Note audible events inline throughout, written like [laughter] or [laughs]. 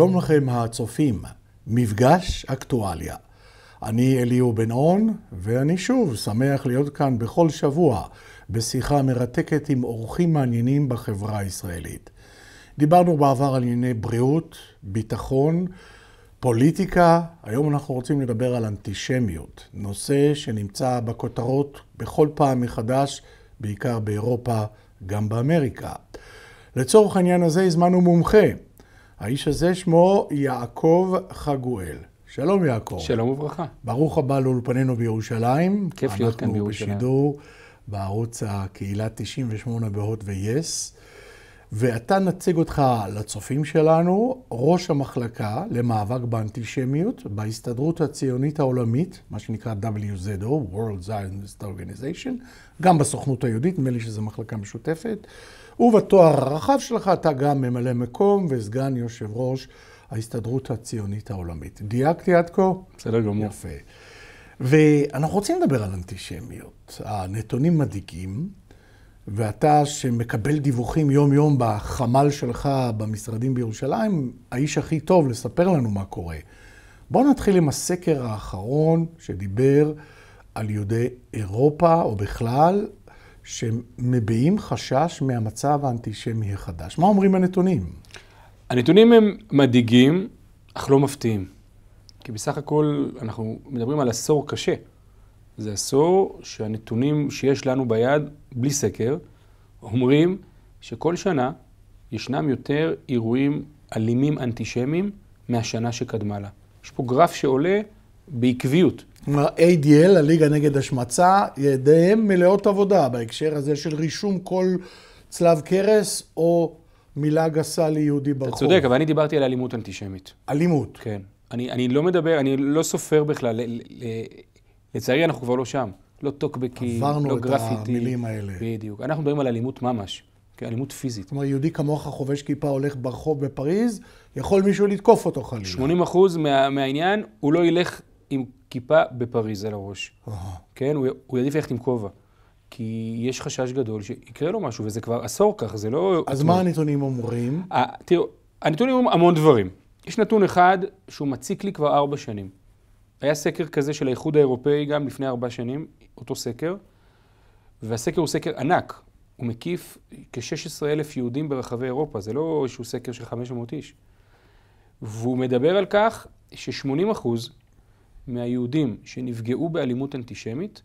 שלום לכם הצופים, מפגש אקטואליה. אני אליהו בן-און, ואני שוב שמח להיות כאן בכל שבוע בשיחה מרתקת עם אורחים מעניינים בחברה הישראלית. דיברנו בעבר על ענייני בריאות, ביטחון, פוליטיקה, היום אנחנו רוצים לדבר על אנטישמיות, נושא שנמצא בכותרות בכל פעם מחדש, בעיקר באירופה, גם באמריקה. לצורך העניין הזה הזמנו מומחה, האיש הזה שמו יעקב חגואל. שלום יעקב. שלום וברכה. ברוך הבא לאולפנינו בירושלים. כיף להיות כאן בירושלים. אנחנו בשידור בערוץ הקהילה 98 בהוט ויס, ואתה נציג אותך לצופים שלנו, ראש המחלקה למאבק באנטישמיות בהסתדרות הציונית העולמית, מה שנקרא WZO, World Zionist Organization, גם בסוכנות היהודית, נדמה לי שזו מחלקה משותפת. ובתואר הרחב שלך אתה גם ממלא מקום וסגן יושב ראש ההסתדרות הציונית העולמית. דייקתי עד כה? בסדר גמור. יפה. ואנחנו רוצים לדבר על אנטישמיות. הנתונים מדאיגים, ואתה שמקבל דיווחים יום-יום בחמ"ל שלך במשרדים בירושלים, האיש הכי טוב לספר לנו מה קורה. בואו נתחיל עם הסקר האחרון שדיבר על יהודי אירופה, או בכלל, שמביעים חשש מהמצב האנטישמי החדש. מה אומרים הנתונים? הנתונים הם מדאיגים, אך לא מפתיעים. כי בסך הכל אנחנו מדברים על עשור קשה. זה עשור שהנתונים שיש לנו ביד, בלי סקר, אומרים שכל שנה ישנם יותר אירועים אלימים אנטישמיים מהשנה שקדמה לה. יש פה גרף שעולה בעקביות. כלומר, ADL, הליגה נגד השמצה, ידיהם מלאות עבודה בהקשר הזה של רישום כל צלב קרס או מילה גסה ליהודי ברחוב. אתה צודק, אבל אני דיברתי על אלימות אנטישמית. אלימות. כן. אני, אני לא מדבר, אני לא סופר בכלל. לצערי, אנחנו כבר לא שם. לא טוקבקים, לא גרפיטי. עברנו את המילים האלה. בדיוק. אנחנו מדברים על אלימות ממש, כן, אלימות פיזית. כלומר, יהודי כמוך חובש כיפה הולך ברחוב בפריז, יכול מישהו לתקוף אותו חלילה. 80 מה, מהעניין, הוא לא ילך עם כיפה בפריז על הראש. כן? הוא, יעדיף ללכת עם כובע. כי יש חשש גדול שיקרה לו משהו, וזה כבר עשור כך, זה לא... אז מה הנתונים אומרים? אה, תראו, הנתונים אומרים המון דברים. יש נתון אחד שהוא מציק לי כבר ארבע שנים. היה סקר כזה של האיחוד האירופאי גם לפני ארבע שנים, אותו סקר, והסקר הוא סקר ענק. הוא מקיף כ-16 אלף יהודים ברחבי אירופה, זה לא איזשהו סקר של 500 איש. והוא מדבר על כך ש-80 אחוז מהיהודים שנפגעו באלימות אנטישמית,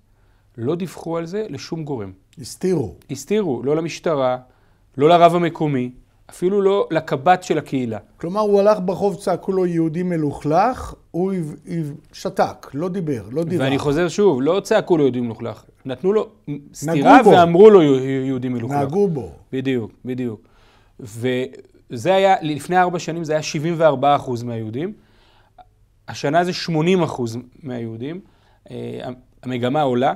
לא דיווחו על זה לשום גורם. הסתירו. הסתירו, לא למשטרה, לא לרב המקומי, אפילו לא לקב"ט של הקהילה. כלומר, הוא הלך ברחוב, צעקו לו יהודי מלוכלך, הוא שתק, לא דיבר, לא דיבר. ואני חוזר שוב, לא צעקו לו יהודי מלוכלך, נתנו לו סתירה ואמרו לו יהודי מלוכלך. נהגו בו. בדיוק, בדיוק. וזה היה, לפני ארבע שנים זה היה 74 מהיהודים. השנה זה 80 אחוז מהיהודים, אה, המגמה עולה,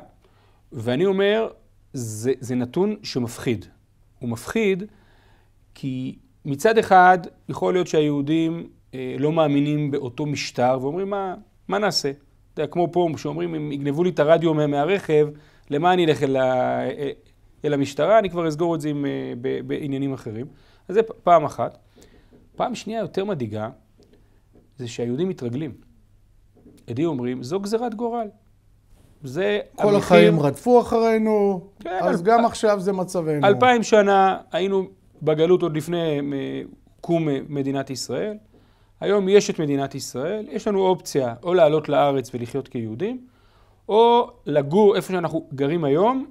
ואני אומר, זה, זה נתון שמפחיד. הוא מפחיד כי מצד אחד, יכול להיות שהיהודים אה, לא מאמינים באותו משטר ואומרים, מה, מה נעשה? אתה יודע, כמו פה, שאומרים, אם יגנבו לי את הרדיו מהרכב, למה אני אלך אל, ה... אל המשטרה? אני כבר אסגור את זה עם, אה, בעניינים אחרים. אז זה פעם אחת. פעם שנייה יותר מדאיגה, זה שהיהודים מתרגלים. עדי אומרים, זו גזירת גורל. זה כל המחיר... החיים רדפו אחרינו, כן, אז אל... גם עכשיו זה מצבנו. אלפיים שנה היינו בגלות עוד לפני קום מדינת ישראל. היום יש את מדינת ישראל, יש לנו אופציה או לעלות לארץ ולחיות כיהודים, או לגור איפה שאנחנו גרים היום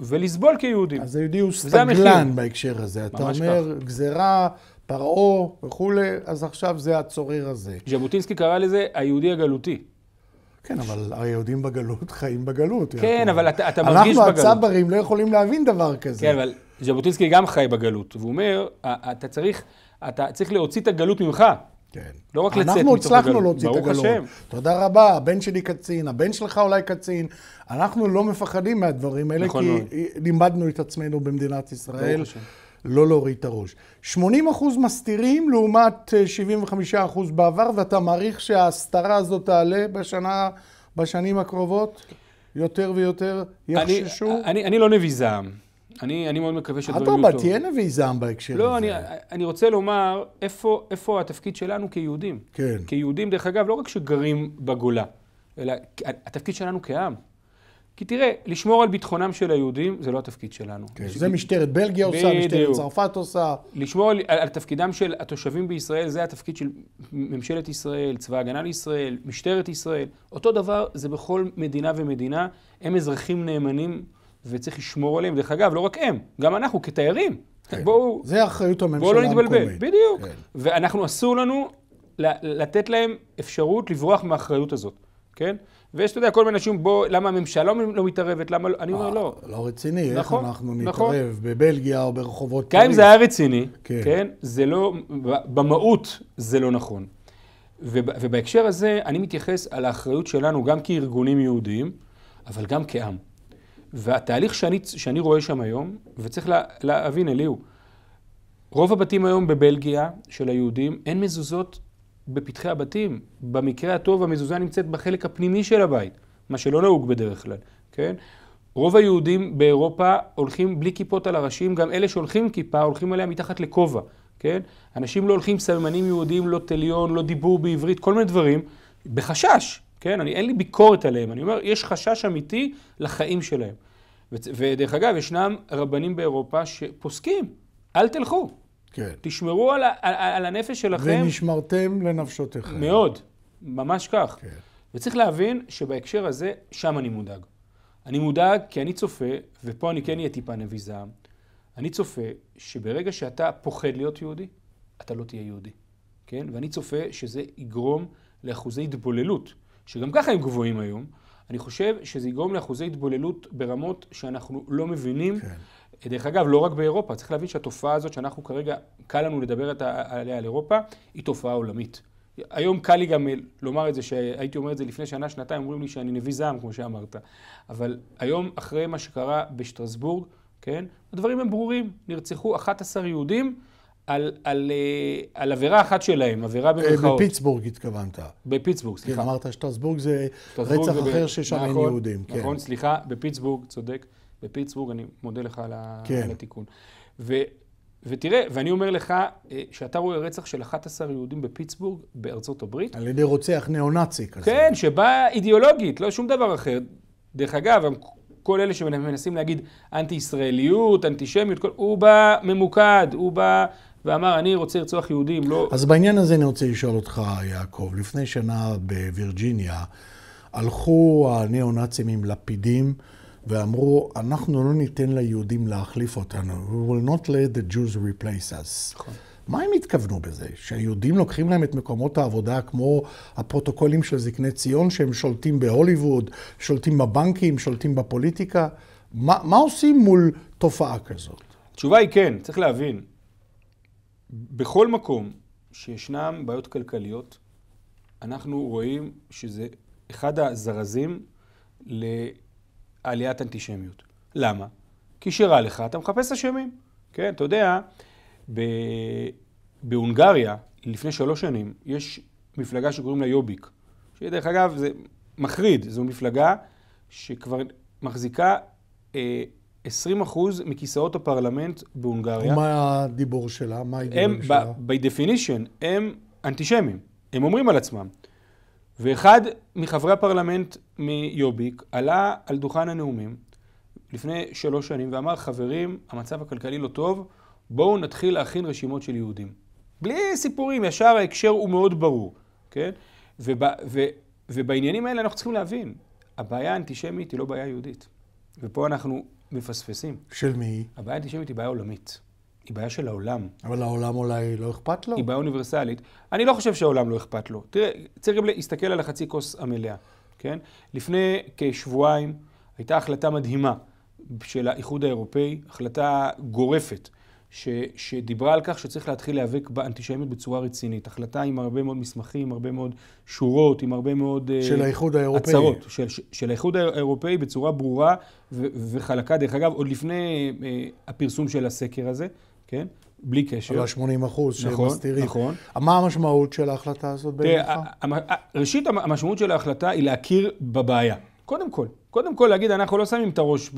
ולסבול כיהודים. אז היהודי הוא סטגלן בהקשר הזה. אתה אומר, כך. גזירה פרעה וכולי, אז עכשיו זה הצורר הזה. ז'בוטינסקי קרא לזה היהודי הגלותי. כן, אבל היהודים בגלות [laughs] חיים בגלות. כן, אבל אתה, אתה מרגיש בגלות. אנחנו הצברים לא יכולים להבין דבר כזה. כן, אבל ז'בוטינסקי גם חי בגלות, והוא אומר, אתה צריך, אתה צריך להוציא את הגלות ממך. כן. לא רק לצאת מתוך הגלות. אנחנו הצלחנו להוציא את הגלות. ברוך השם. תודה רבה, הבן שלי קצין, הבן שלך אולי קצין. אנחנו לא מפחדים מהדברים האלה, נכון כי מאוד. לימדנו את עצמנו במדינת ישראל. ברוך השם. לא להוריד את הראש. 80% מסתירים לעומת 75% אה, בעבר, ואתה מעריך שההסתרה הזאת תעלה בשנה, בשנים הקרובות? יותר ויותר יחששו? אני, אני, אני לא נביא זעם. אני, אני מאוד מקווה שדברים יהיו טוב. אדרבה, תהיה נביא זעם בהקשר לא, הזה. לא, אני, אני רוצה לומר איפה, איפה התפקיד שלנו כיהודים. כן. כיהודים, דרך אגב, לא רק שגרים בגולה, אלא התפקיד שלנו כעם. כי תראה, לשמור על ביטחונם של היהודים זה לא התפקיד שלנו. כן, זה משטרת בלגיה עושה, משטרת צרפת עושה. לשמור על, על, על תפקידם של התושבים בישראל, זה התפקיד של ממשלת ישראל, צבא ההגנה לישראל, משטרת ישראל. אותו דבר זה בכל מדינה ומדינה. הם אזרחים נאמנים וצריך לשמור עליהם. דרך אגב, לא רק הם, גם אנחנו כתיירים. כן. בואו... זה אחריות הממשלה המקומית. בואו לא נתבלבל, בדיוק. כן. ואנחנו, אסור לנו לתת להם אפשרות לברוח מהאחריות הזאת, כן? ויש, אתה יודע, כל מיני אנשים, בוא, למה הממשלה לא, לא מתערבת, למה לא, אני אומר לא. אה, לא רציני, איך נכון, אנחנו נכון. נתערב בבלגיה או ברחובות פריז? גם אם זה היה רציני, כן. כן, זה לא, במהות זה לא נכון. ובהקשר הזה, אני מתייחס על האחריות שלנו גם כארגונים יהודיים, אבל גם כעם. והתהליך שאני, שאני רואה שם היום, וצריך לה, להבין, אליהו, רוב הבתים היום בבלגיה של היהודים, אין מזוזות בפתחי הבתים. במקרה הטוב המזוזה נמצאת בחלק הפנימי של הבית, מה שלא נהוג בדרך כלל, כן? רוב היהודים באירופה הולכים בלי כיפות על הראשים, גם אלה שהולכים עם כיפה הולכים עליה מתחת לכובע, כן? אנשים לא הולכים סממנים יהודים, לא תליון, לא דיבור בעברית, כל מיני דברים, בחשש, כן? אני, אין לי ביקורת עליהם, אני אומר, יש חשש אמיתי לחיים שלהם. ודרך אגב, ישנם רבנים באירופה שפוסקים, אל תלכו, כן. תשמרו על, על, על הנפש שלכם. ונשמרתם לנפשותיכם. מאוד, ממש כך. כן. וצריך להבין שבהקשר הזה, שם אני מודאג. אני מודאג כי אני צופה, ופה אני כן אהיה טיפה נביא זעם, אני צופה שברגע שאתה פוחד להיות יהודי, אתה לא תהיה יהודי. כן? ואני צופה שזה יגרום לאחוזי התבוללות, שגם ככה הם גבוהים היום. אני חושב שזה יגרום לאחוזי התבוללות ברמות שאנחנו לא מבינים. כן. דרך אגב, לא רק באירופה, צריך להבין שהתופעה הזאת שאנחנו כרגע, קל לנו לדבר עליה על אירופה, היא תופעה עולמית. היום קל לי גם אה, לומר את זה, שהייתי אומר את זה לפני שנה, שנתיים, אומרים לי שאני נביא זעם, כמו שאמרת. אבל היום, אחרי מה שקרה בשטרסבורג, כן, הדברים הם ברורים. נרצחו 11 יהודים על, על, על אה, על עבירה אחת שלהם, עבירה אה, במרכאות. בפיטסבורג התכוונת. בפיטסבורג, כן, סליחה. כן, אמרת שטרסבורג זה שטרסבורג רצח זה אחר ששם נכון, אין יהודים. כן. נכון, כן. סליחה, בפיטסבורג, צודק. בפיטסבורג, אני מודה לך על, כן. על התיקון. ו, ותראה, ואני אומר לך, אה, שאתה רואה רצח של 11 יהודים בפיטסבורג, בארצות הברית. על ידי רוצח ניאו-נאצי כזה. כן, שבא אידיאולוגית, לא שום דבר אחר. דרך אגב, כל אלה שמנסים להגיד אנטי-ישראליות, אנטישמיות, כל... הוא בא ממוקד, הוא בא ואמר, אני רוצה לרצוח יהודים, לא... אז בעניין הזה אני רוצה לשאול אותך, יעקב. לפני שנה בווירג'יניה הלכו הניאו-נאצים עם לפידים ואמרו, אנחנו לא ניתן ליהודים להחליף אותנו. We will not let the Jews replace us. נכון. מה הם התכוונו בזה? שהיהודים לוקחים להם את מקומות העבודה כמו הפרוטוקולים של זקני ציון, שהם שולטים בהוליווד, שולטים בבנקים, שולטים בפוליטיקה? מה, מה עושים מול תופעה כזאת? התשובה היא כן, צריך להבין. בכל מקום שישנם בעיות כלכליות, אנחנו רואים שזה אחד הזרזים עליית אנטישמיות. למה? כי שרע לך, אתה מחפש אשמים. כן, אתה יודע, ב... בהונגריה, לפני שלוש שנים, יש מפלגה שקוראים לה יוביק, שדרך אגב, זה מחריד, זו מפלגה שכבר מחזיקה אה, 20 מכיסאות הפרלמנט בהונגריה. ומה הדיבור שלה? מה ההיגיון שלה? הם, by definition, הם אנטישמים. הם אומרים על עצמם. ואחד מחברי הפרלמנט מיוביק עלה על דוכן הנאומים לפני שלוש שנים ואמר, חברים, המצב הכלכלי לא טוב, בואו נתחיל להכין רשימות של יהודים. בלי סיפורים, ישר ההקשר הוא מאוד ברור, כן? וב, ו, ובעניינים האלה אנחנו צריכים להבין, הבעיה האנטישמית היא לא בעיה יהודית. ופה אנחנו מפספסים. של מי? הבעיה האנטישמית היא בעיה עולמית. היא בעיה של העולם. אבל העולם אולי לא אכפת לו? היא בעיה אוניברסלית. אני לא חושב שהעולם לא אכפת לו. תראה, צריך גם להסתכל על החצי כוס המלאה, כן? לפני כשבועיים הייתה החלטה מדהימה של האיחוד האירופאי, החלטה גורפת, ש, שדיברה על כך שצריך להתחיל להיאבק באנטישמיות בצורה רצינית. החלטה עם הרבה מאוד מסמכים, עם הרבה מאוד שורות, עם הרבה מאוד אה, של uh, האיחוד האירופאי. הצהרות. של, של האיחוד האירופאי בצורה ברורה ו, וחלקה. דרך אגב, עוד לפני uh, הפרסום של הסקר הזה, כן? בלי קשר. על ה-80 אחוז נכון, שמסתירים. נכון. מה המשמעות של ההחלטה הזאת בעיניך? ראשית, המשמעות של ההחלטה היא להכיר בבעיה. קודם כל. קודם כל להגיד, אנחנו לא שמים את הראש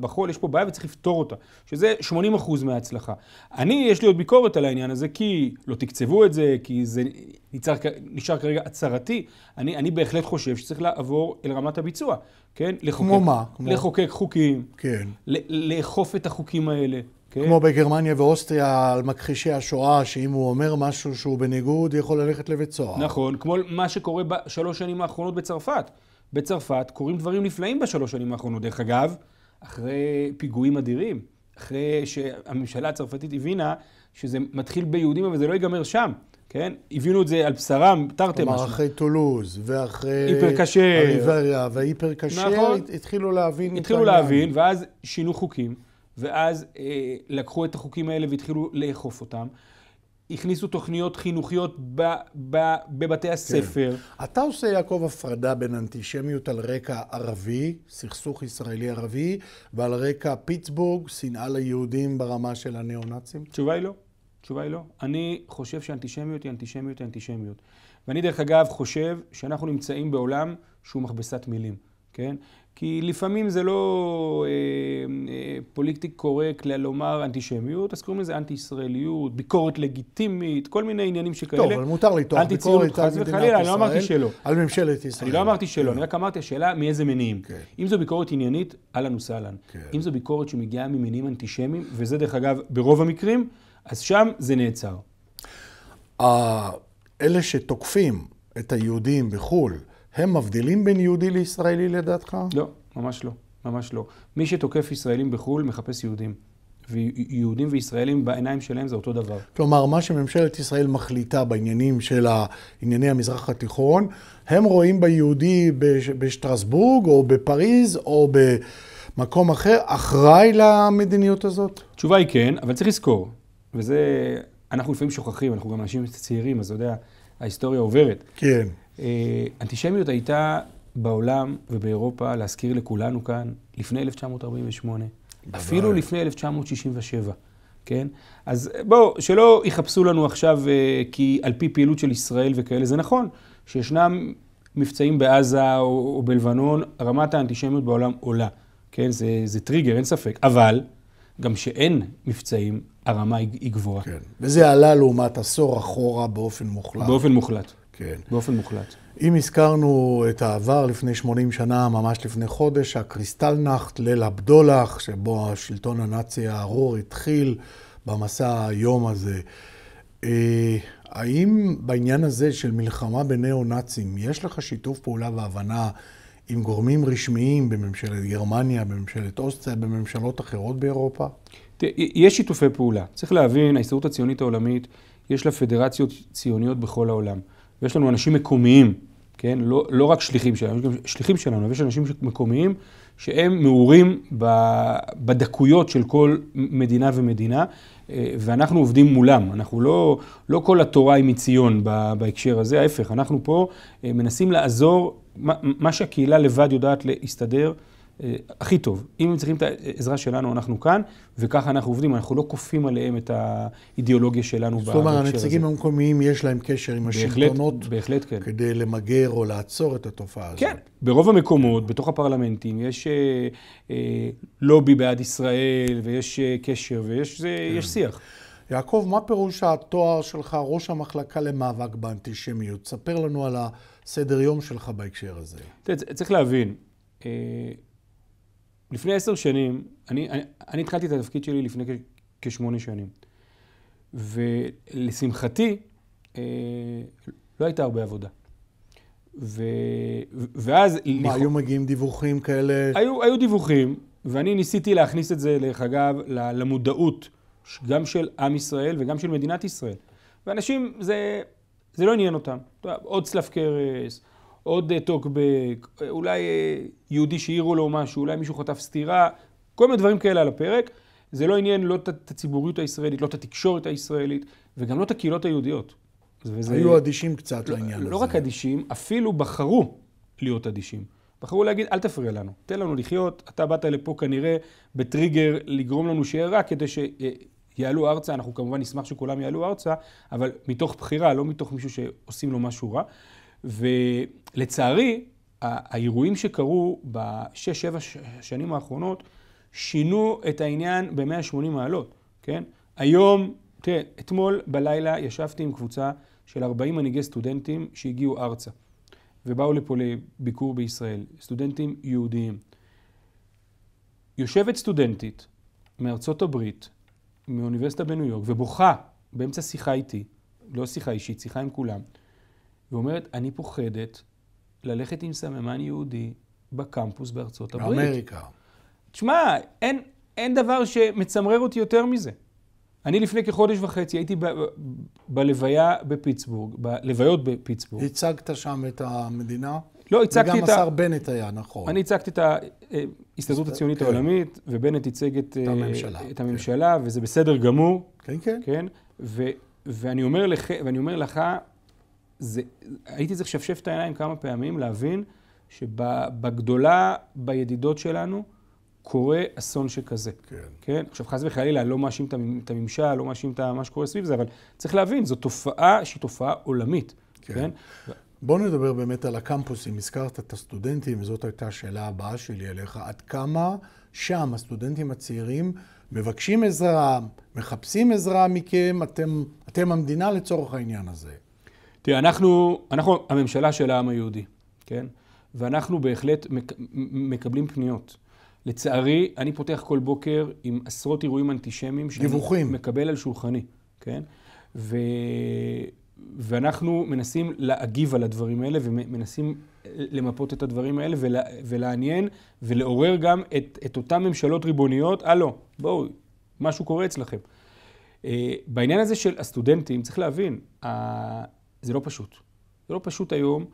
בחול, יש פה בעיה וצריך לפתור אותה, שזה 80% אחוז מההצלחה. אני, יש לי עוד ביקורת על העניין הזה, כי לא תקצבו את זה, כי זה נשאר, נשאר כרגע הצהרתי. אני, אני בהחלט חושב שצריך לעבור אל רמת הביצוע, כן? לחוקק, כמו מה? כמו... לחוקק חוקים, כן. לאכוף את החוקים האלה, אוקיי. כמו כן. בגרמניה ואוסטריה, על מכחישי השואה, שאם הוא אומר משהו שהוא בניגוד, יכול ללכת לבית סוהר. נכון, כמו מה שקורה בשלוש שנים האחרונות בצרפת. בצרפת קורים דברים נפלאים בשלוש שנים האחרונות, דרך אגב, אחרי פיגועים אדירים, אחרי שהממשלה הצרפתית הבינה שזה מתחיל ביהודים, אבל זה לא ייגמר שם. כן? הבינו את זה על בשרם, תרתי משהו. כלומר, אחרי טולוז, ואחרי... היפר-כשר. והיפר-כשר, נכון. התחילו להבין. התחילו להבין, ואז שינו חוקים. ואז אה, לקחו את החוקים האלה והתחילו לאכוף אותם. הכניסו תוכניות חינוכיות ב, ב, בבתי כן. הספר. כן. אתה עושה, יעקב, הפרדה בין אנטישמיות על רקע ערבי, סכסוך ישראלי-ערבי, ועל רקע פיטסבורג, שנאה ליהודים ברמה של הניאו-נאצים? התשובה היא לא. התשובה היא לא. אני חושב שאנטישמיות היא אנטישמיות היא אנטישמיות. ואני, דרך אגב, חושב שאנחנו נמצאים בעולם שהוא מכבסת מילים, כן? כי לפעמים זה לא אה, אה, פוליטיק קורקט לומר אנטישמיות, אז קוראים לזה אנטי-ישראליות, ביקורת לגיטימית, כל מיני עניינים שכאלה. טוב, אבל מותר לטוח ביקורת על מדינת ישראל, וחלילה, אני לא אמרתי שלא. על ממשלת ישראל. אני לא אמרתי שלא, כן. אני רק אמרתי, השאלה מאיזה מניעים. כן. אם זו ביקורת עניינית, אהלן וסהלן. כן. אם זו ביקורת שמגיעה ממניעים אנטישמיים, וזה דרך אגב ברוב המקרים, אז שם זה נעצר. אלה שתוקפים את היהודים בחו"ל, הם מבדילים בין יהודי לישראלי לדעתך? לא, ממש לא. ממש לא. מי שתוקף ישראלים בחו"ל מחפש יהודים. ויהודים וישראלים בעיניים שלהם זה אותו דבר. כלומר, מה שממשלת ישראל מחליטה בעניינים של ענייני המזרח התיכון, הם רואים ביהודי בשטרסבורג או בפריז או במקום אחר אחראי למדיניות הזאת? התשובה היא כן, אבל צריך לזכור, וזה, אנחנו לפעמים שוכחים, אנחנו גם אנשים צעירים, אז אתה יודע, ההיסטוריה עוברת. כן. אה, אנטישמיות הייתה בעולם ובאירופה, להזכיר לכולנו כאן, לפני 1948, אפילו לפני 1967, כן? אז בואו, שלא יחפשו לנו עכשיו uh, כי על פי פעילות של ישראל וכאלה, זה נכון שישנם מבצעים בעזה או, או בלבנון, רמת האנטישמיות בעולם עולה, כן? זה, זה טריגר, אין ספק. אבל גם שאין מבצעים, הרמה היא, היא גבוהה. כן, וזה עלה לעומת עשור אחורה באופן מוחלט. באופן מוחלט. כן. באופן מוחלט. אם הזכרנו את העבר לפני 80 שנה, ממש לפני חודש, הקריסטלנאכט, ליל הבדולח, שבו השלטון הנאצי הארור התחיל במסע היום הזה. אה, האם בעניין הזה של מלחמה בניאו-נאצים, יש לך שיתוף פעולה והבנה עם גורמים רשמיים בממשלת גרמניה, בממשלת אוסטריה, בממשלות אחרות באירופה? יש שיתופי פעולה. צריך להבין, ההסתדרות הציונית העולמית, יש לה פדרציות ציוניות בכל העולם. ויש לנו אנשים מקומיים, כן? לא, לא רק שליחים שלנו, יש גם שליחים שלנו, ויש אנשים מקומיים שהם מעורים בדקויות של כל מדינה ומדינה, אה, ואנחנו עובדים מולם. אנחנו לא, לא כל התורה היא מציון בהקשר הזה, ההפך, אנחנו פה אה, מנסים לעזור, מה שהקהילה לבד יודעת להסתדר. אה, הכי טוב. אם הם צריכים את העזרה שלנו, אנחנו כאן, וככה אנחנו עובדים, אנחנו לא כופים עליהם את האידיאולוגיה שלנו בהקשר הזה. זאת אומרת, הנציגים המקומיים יש להם קשר עם השלטונות, בהחלט כן. כדי למגר או לעצור את התופעה הזאת. כן, ברוב המקומות, בתוך הפרלמנטים, יש אה, אה, לובי בעד ישראל, ויש אה, קשר, ויש זה, אה, כן. שיח. יעקב, מה פירוש התואר שלך, ראש המחלקה למאבק באנטישמיות? ספר לנו על הסדר יום שלך בהקשר הזה. צריך להבין. אה, לפני עשר שנים, אני, אני, אני התחלתי את התפקיד שלי לפני כ, כשמונה שנים. ולשמחתי, אה, לא הייתה הרבה עבודה. ו, ואז... מה, לכ... היו מגיעים דיווחים כאלה? היו, היו דיווחים, ואני ניסיתי להכניס את זה, דרך אגב, למודעות, גם של עם ישראל וגם של מדינת ישראל. ואנשים, זה, זה לא עניין אותם. עוד צלף קרס, עוד אה, טוקבק, אולי אה, יהודי שהעירו לו משהו, אולי מישהו חטף סטירה, כל מיני דברים כאלה על הפרק. זה לא עניין לא את הציבוריות הישראלית, לא את התקשורת הישראלית, וגם לא את הקהילות היהודיות. וזה... היו אדישים קצת לא, לעניין לא הזה. לא רק אדישים, אפילו בחרו להיות אדישים. בחרו להגיד, אל תפריע לנו, תן לנו לחיות, אתה באת לפה כנראה בטריגר לגרום לנו שיהיה רע, כדי שיעלו ארצה, אנחנו כמובן נשמח שכולם יעלו ארצה, אבל מתוך בחירה, לא מתוך מישהו שעושים לו משהו רע. ולצערי, האירועים שקרו בשש-שבע שנים האחרונות שינו את העניין ב-180 מעלות, כן? היום, תראה, אתמול בלילה ישבתי עם קבוצה של 40 מנהיגי סטודנטים שהגיעו ארצה ובאו לפה לביקור בישראל, סטודנטים יהודיים. יושבת סטודנטית מארצות הברית, מאוניברסיטה בניו יורק, ובוכה באמצע שיחה איתי, לא שיחה אישית, שיחה עם כולם, ואומרת, אני פוחדת ללכת עם סממן יהודי בקמפוס בארצות הברית. באמריקה. תשמע, אין, אין דבר שמצמרר אותי יותר מזה. אני לפני כחודש וחצי הייתי ב, ב, בלוויה בפיטסבורג, בלוויות בפיטסבורג. הצגת שם את המדינה? לא, הצגתי את ה... וגם השר בנט היה, נכון. אני הצגתי את ההסתדרות אה, כן. הציונית כן. העולמית, ובנט ייצג את, את אה, הממשלה, את כן. הממשלה כן. וזה בסדר גמור. כן, כן. כן, ו, ואני, אומר לכ, ואני אומר לך, זה, הייתי צריך לשפשף את העיניים כמה פעמים, להבין שבגדולה, בידידות שלנו, קורה אסון שכזה. כן. כן? עכשיו, חס וחלילה, לא מאשים את הממשל, לא מאשים את מה שקורה סביב זה, אבל צריך להבין, זו תופעה שהיא תופעה עולמית. כן. כן? בואו נדבר באמת על הקמפוסים. הזכרת את הסטודנטים, זאת הייתה השאלה הבאה שלי אליך. עד כמה שם הסטודנטים הצעירים מבקשים עזרה, מחפשים עזרה מכם, אתם, אתם המדינה לצורך העניין הזה. תראה, אנחנו, אנחנו הממשלה של העם היהודי, כן? ואנחנו בהחלט מק, מקבלים פניות. לצערי, אני פותח כל בוקר עם עשרות אירועים אנטישמיים שאני דיווחים. מקבל על שולחני, כן? ו... ואנחנו מנסים להגיב על הדברים האלה ומנסים אה, למפות את הדברים האלה ולה... ולעניין ולעורר גם את, את אותן ממשלות ריבוניות, הלו, בואו, משהו קורה אצלכם. אה, בעניין הזה של הסטודנטים, צריך להבין, זה לא פשוט. זה לא פשוט היום.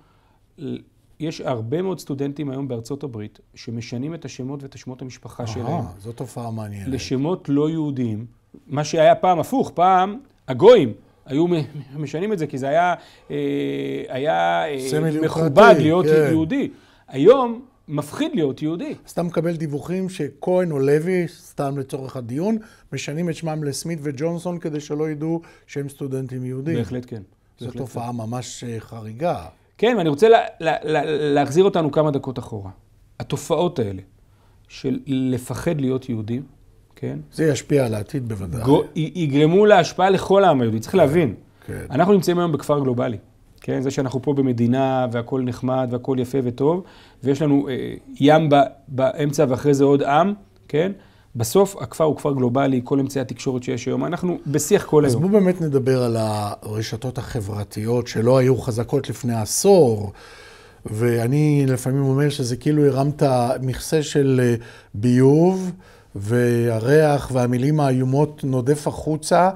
יש הרבה מאוד סטודנטים היום בארצות הברית שמשנים את השמות ואת שמות המשפחה Aha, שלהם. זו תופעה מעניינת. לשמות לא יהודיים, מה שהיה פעם הפוך, פעם הגויים היו משנים את זה, כי זה היה, אה, היה אה, מכובד להיות כן. יהודי. היום מפחיד להיות יהודי. אז אתה מקבל דיווחים שכהן או לוי, סתם לצורך הדיון, משנים את שמם לסמית וג'ונסון כדי שלא ידעו שהם סטודנטים יהודים. בהחלט כן. זו תופעה ממש אה, חריגה. כן, ואני רוצה לה, לה, לה, להחזיר אותנו כמה דקות אחורה. התופעות האלה של לפחד להיות יהודים, כן? זה ישפיע על העתיד בוודאי. גו, יגרמו להשפעה לכל העם היהודי, צריך כן, להבין. כן. אנחנו נמצאים היום בכפר גלובלי. כן, זה שאנחנו פה במדינה והכול נחמד והכול יפה וטוב, ויש לנו אה, ים ב, באמצע ואחרי זה עוד עם, כן? בסוף הכפר הוא כפר גלובלי, כל אמצעי התקשורת שיש היום, אנחנו בשיח כל אז היום. אז בואו באמת נדבר על הרשתות החברתיות שלא היו חזקות לפני עשור. ואני לפעמים אומר שזה כאילו הרמת מכסה של אה, ביוב, והריח והמילים האיומות נודף החוצה.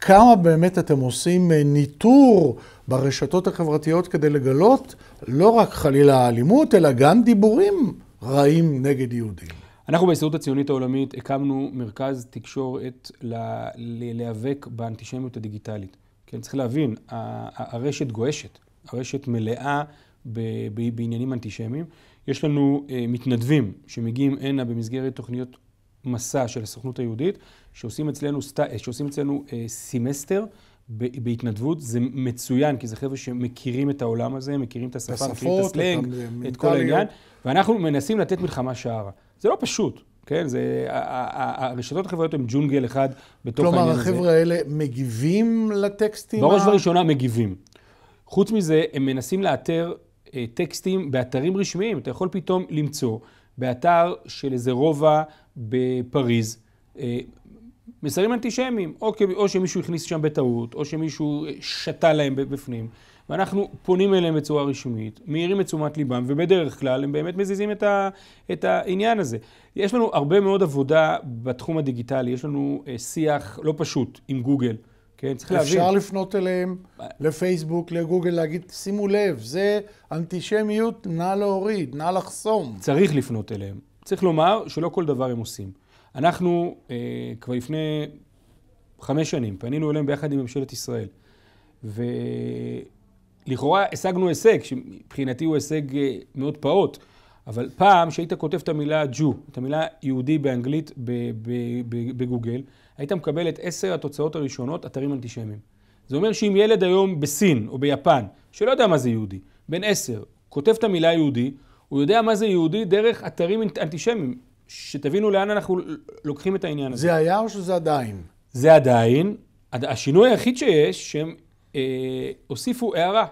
כמה באמת אתם עושים אה, ניטור ברשתות החברתיות כדי לגלות לא רק חלילה אלימות, אלא גם דיבורים רעים נגד יהודים? אנחנו בהסתדרות הציונית העולמית הקמנו מרכז תקשורת להיאבק באנטישמיות הדיגיטלית. כן, צריך להבין, הרשת גועשת, הרשת מלאה בעניינים אנטישמיים. יש לנו אה, מתנדבים שמגיעים הנה במסגרת תוכניות מסע של הסוכנות היהודית, שעושים אצלנו, סט... אה, שעושים אצלנו אה, סמסטר בהתנדבות, זה מצוין, כי זה חבר'ה שמכירים את העולם הזה, מכירים את השפה, מכירים את הסלנג, את כל העניין, ואנחנו מנסים לתת מלחמה שערה. זה לא פשוט. כן, זה, הרשתות החברתיות הן ג'ונגל אחד בתוך כלומר, העניין הזה. כלומר, החבר'ה האלה מגיבים לטקסטים? בראש ובראשונה מגיבים. חוץ מזה, הם מנסים לאתר אה, טקסטים באתרים רשמיים. אתה יכול פתאום למצוא באתר של איזה רובע בפריז, אה, מסרים אנטישמיים, או, או שמישהו הכניס שם בטעות, או שמישהו אה, שתה להם בפנים. ואנחנו פונים אליהם בצורה רשמית, מעירים את תשומת ליבם, ובדרך כלל הם באמת מזיזים את, ה, את העניין הזה. יש לנו הרבה מאוד עבודה בתחום הדיגיטלי, יש לנו אה, שיח לא פשוט עם גוגל. כן, צריך אפשר להבין. אפשר לפנות אליהם, אה. לפייסבוק, לגוגל, להגיד, שימו לב, זה אנטישמיות, נא להוריד, נא לחסום. צריך לפנות אליהם. צריך לומר שלא כל דבר הם עושים. אנחנו אה, כבר לפני חמש שנים פנינו אליהם ביחד עם ממשלת ישראל, ו... לכאורה השגנו הישג, שמבחינתי הוא הישג אה, מאוד פעוט, אבל פעם שהיית כותב את המילה Jew, את המילה יהודי באנגלית בגוגל, היית מקבל את עשר התוצאות הראשונות, אתרים אנטישמיים. זה אומר שאם ילד היום בסין או ביפן, שלא יודע מה זה יהודי, בן עשר, כותב את המילה יהודי, הוא יודע מה זה יהודי דרך אתרים אנטישמיים. שתבינו לאן אנחנו לוקחים את העניין הזה. זה היה או שזה עדיין? זה עדיין. השינוי היחיד שיש, שהם אה, הוסיפו הערה.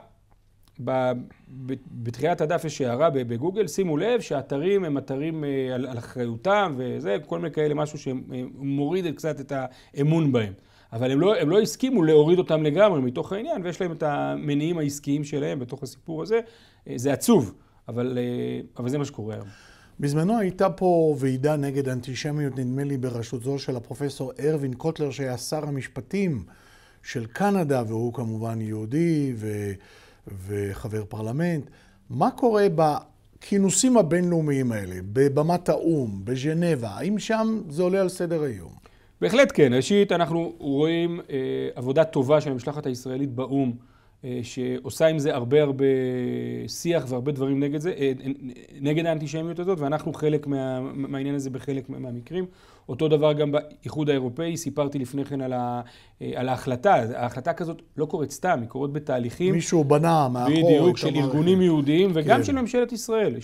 בתחילת הדף יש הערה בגוגל, שימו לב שהאתרים הם אתרים אה, על, על אחריותם וזה, כל מיני כאלה, משהו שמוריד אה, קצת את האמון בהם. אבל הם לא, הם לא הסכימו להוריד אותם לגמרי מתוך העניין, ויש להם את המניעים העסקיים שלהם בתוך הסיפור הזה. אה, זה עצוב, אבל, אבל זה מה שקורה היום. בזמנו הייתה פה ועידה נגד אנטישמיות, נדמה לי, בראשות זו של הפרופסור ארווין קוטלר, שהיה שר המשפטים של קנדה, והוא כמובן יהודי, ו... וחבר פרלמנט. מה קורה בכינוסים הבינלאומיים האלה, בבמת האו"ם, בז'נבה? האם שם זה עולה על סדר היום? בהחלט כן. ראשית, אנחנו רואים אה, עבודה טובה של המשלחת הישראלית באו"ם. אה, שעושה עם זה הרבה הרבה שיח והרבה דברים נגד זה, אה, נגד האנטישמיות הזאת, ואנחנו חלק מה, מהעניין הזה בחלק מהמקרים. אותו דבר גם באיחוד האירופאי, סיפרתי לפני כן על, ה, אה, על ההחלטה. ההחלטה כזאת לא קורית סתם, היא קורית בתהליכים. מישהו בנה מאחור. בדיוק, של ארגונים יהודיים, וגם כן. של ממשלת ישראל,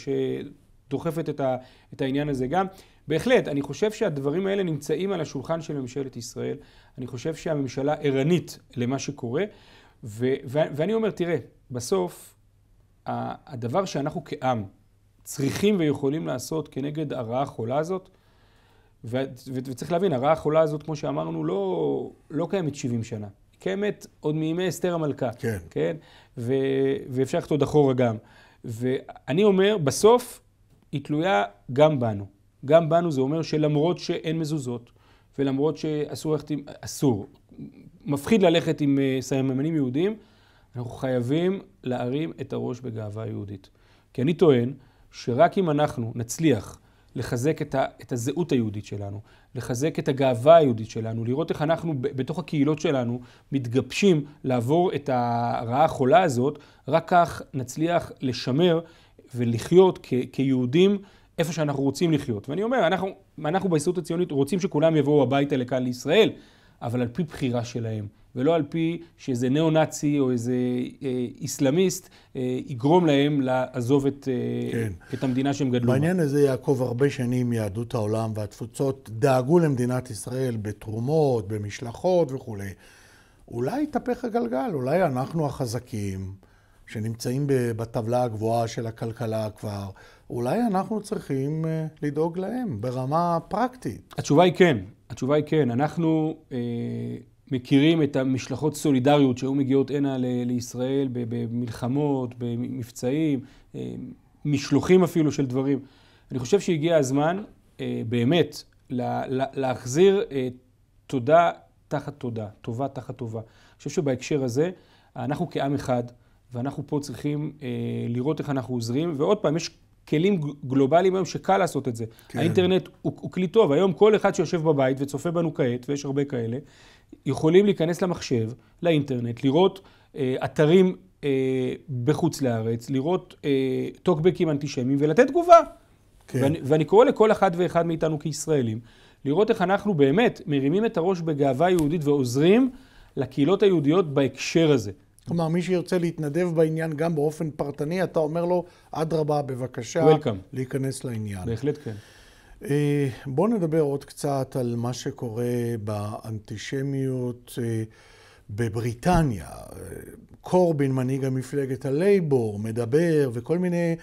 שדוחפת את, ה, את העניין הזה גם. בהחלט, אני חושב שהדברים האלה נמצאים על השולחן של ממשלת ישראל. אני חושב שהממשלה ערנית למה שקורה. ו- ו- ואני אומר, תראה, בסוף, הדבר שאנחנו כעם צריכים ויכולים לעשות כנגד הרעה החולה הזאת, ו- ו- וצריך להבין, הרעה החולה הזאת, כמו שאמרנו, לא, לא קיימת 70 שנה. היא קיימת עוד מימי אסתר המלכה. כן. כן? ו- ואפשר ללכת עוד אחורה גם. ואני אומר, בסוף היא תלויה גם בנו. גם בנו זה אומר שלמרות שאין מזוזות, ולמרות שאסור ללכת עם... אסור. מפחיד ללכת עם אה, סממנים יהודיים, אנחנו חייבים להרים את הראש בגאווה יהודית. כי אני טוען שרק אם אנחנו נצליח לחזק את, ה, את הזהות היהודית שלנו, לחזק את הגאווה היהודית שלנו, לראות איך אנחנו בתוך הקהילות שלנו מתגבשים לעבור את הרעה החולה הזאת, רק כך נצליח לשמר ולחיות כ, כיהודים איפה שאנחנו רוצים לחיות. ואני אומר, אנחנו, אנחנו בהסתדרות הציונית רוצים שכולם יבואו הביתה לכאן לישראל. אבל על פי בחירה שלהם, ולא על פי שאיזה ניאו-נאצי או איזה אה, איסלאמיסט אה, יגרום להם לעזוב את, אה, כן. את המדינה שהם גדלו בה. בעניין הזה, יעקב, הרבה שנים יהדות העולם והתפוצות דאגו למדינת ישראל בתרומות, במשלחות וכולי. אולי יתהפך הגלגל, אולי אנחנו החזקים, שנמצאים בטבלה הגבוהה של הכלכלה כבר, אולי אנחנו צריכים אה, לדאוג להם ברמה פרקטית. התשובה היא כן. התשובה היא כן. אנחנו אה, מכירים את המשלחות סולידריות שהיו מגיעות הנה ל- לישראל במלחמות, במבצעים, אה, משלוחים אפילו של דברים. אני חושב שהגיע הזמן אה, באמת לה, לה, להחזיר אה, תודה תחת תודה, טובה תחת טובה. אני חושב שבהקשר הזה, אנחנו כעם אחד, ואנחנו פה צריכים אה, לראות איך אנחנו עוזרים, ועוד פעם, יש כלים גלובליים היום שקל לעשות את זה. כן. האינטרנט הוא, הוא כלי טוב. היום כל אחד שיושב בבית וצופה בנו כעת, ויש הרבה כאלה, יכולים להיכנס למחשב, לאינטרנט, לראות אה, אתרים אה, בחוץ לארץ, לראות אה, טוקבקים אנטישמיים ולתת תגובה. כן. ואני, ואני קורא לכל אחד ואחד מאיתנו כישראלים, לראות איך אנחנו באמת מרימים את הראש בגאווה יהודית ועוזרים לקהילות היהודיות בהקשר הזה. כלומר, מי שירצה להתנדב בעניין גם באופן פרטני, אתה אומר לו, אדרבה, בבקשה, Welcome. להיכנס לעניין. בהחלט כן. אה, בואו נדבר עוד קצת על מה שקורה באנטישמיות אה, בבריטניה. קורבין, מנהיג המפלגת הלייבור, מדבר, וכל מיני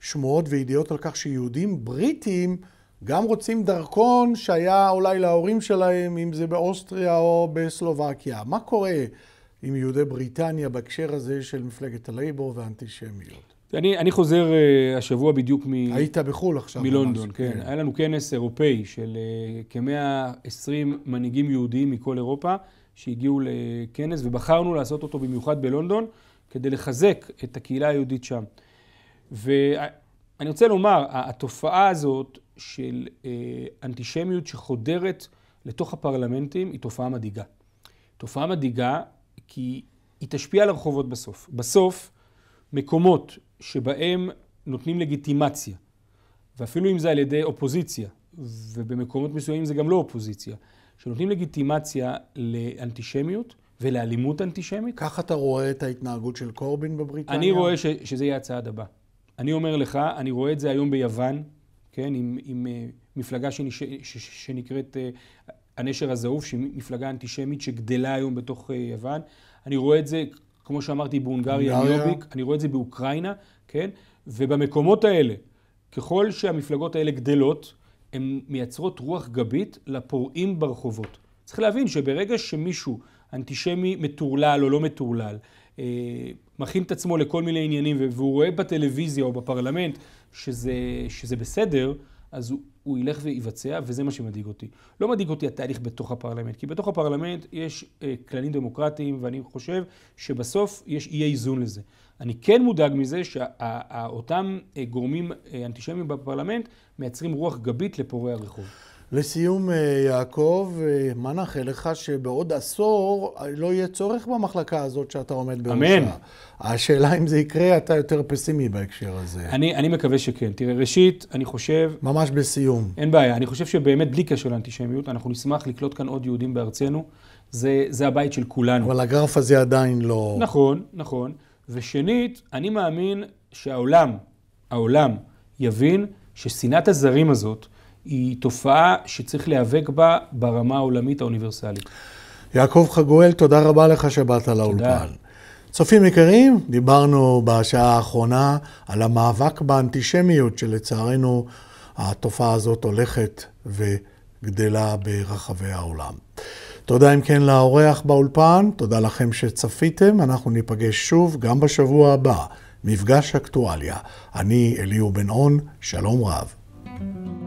שמועות וידיעות על כך שיהודים בריטים גם רוצים דרכון שהיה אולי להורים שלהם, אם זה באוסטריה או בסלובקיה. מה קורה? עם יהודי בריטניה בהקשר הזה של מפלגת הלייבור והאנטישמיות. אני, אני חוזר uh, השבוע בדיוק מ... היית בחו"ל עכשיו. מלונדון, ממש, כן. כן. היה לנו כנס אירופאי של uh, אה, כ-120 מנהיגים יהודיים מכל אירופה שהגיעו לכנס, ובחרנו לעשות אותו במיוחד בלונדון, כדי לחזק את הקהילה היהודית שם. ואני רוצה לומר, התופעה הזאת של uh, אנטישמיות שחודרת לתוך הפרלמנטים היא תופעה מדאיגה. תופעה מדאיגה כי היא תשפיע על הרחובות בסוף. בסוף, מקומות שבהם נותנים לגיטימציה, ואפילו אם זה על ידי אופוזיציה, ובמקומות מסוימים זה גם לא אופוזיציה, שנותנים לגיטימציה לאנטישמיות ולאלימות אנטישמית. כך אתה רואה את ההתנהגות של קורבין בבריטניה? אני רואה ש, שזה יהיה הצעד הבא. אני אומר לך, אני רואה את זה היום ביוון, כן, עם, עם uh, מפלגה שנש, ש, שנקראת אה, הנשר הזהוב, שהיא מפלגה אנטישמית שגדלה היום בתוך אה, יוון. אני רואה את זה, כמו שאמרתי, בהונגריה, יוביק, אני רואה את זה באוקראינה, כן? ובמקומות האלה, ככל שהמפלגות האלה גדלות, הן מייצרות רוח גבית לפורעים ברחובות. צריך להבין שברגע שמישהו אנטישמי מטורלל או לא מטורלל, אה, מכין את עצמו לכל מיני עניינים והוא רואה בטלוויזיה או בפרלמנט שזה, שזה בסדר, אז הוא, הוא ילך ויבצע, וזה מה שמדאיג אותי. לא מדאיג אותי התהליך בתוך הפרלמנט, כי בתוך הפרלמנט יש אה, כללים דמוקרטיים, ואני חושב שבסוף יש, יהיה איזון לזה. אני כן מודאג מזה שאותם אה, גורמים אה, אנטישמיים בפרלמנט מייצרים רוח גבית לפורעי הרחוב. לסיום, אה, יעקב, אה, מה נאחל לך שבעוד עשור אה, לא יהיה צורך במחלקה הזאת שאתה עומד בראשה? אמן. השאלה אם זה יקרה, אתה יותר פסימי בהקשר הזה. אני, אני מקווה שכן. תראה, ראשית, אני חושב... ממש בסיום. אין בעיה. אני חושב שבאמת, בלי קשר לאנטישמיות, אנחנו נשמח לקלוט כאן עוד יהודים בארצנו. זה, זה הבית של כולנו. אבל הגרף הזה עדיין לא... נכון, נכון. ושנית, אני מאמין שהעולם, העולם, יבין ששנאת הזרים הזאת, היא תופעה שצריך להיאבק בה ברמה העולמית האוניברסלית. יעקב חגואל, תודה רבה לך שבאת לאולפן. צופים יקרים, דיברנו בשעה האחרונה על המאבק באנטישמיות, שלצערנו התופעה הזאת הולכת וגדלה ברחבי העולם. תודה אם כן לאורח באולפן, תודה לכם שצפיתם, אנחנו ניפגש שוב גם בשבוע הבא, מפגש אקטואליה. אני אליהו בן-און, שלום רב. thank you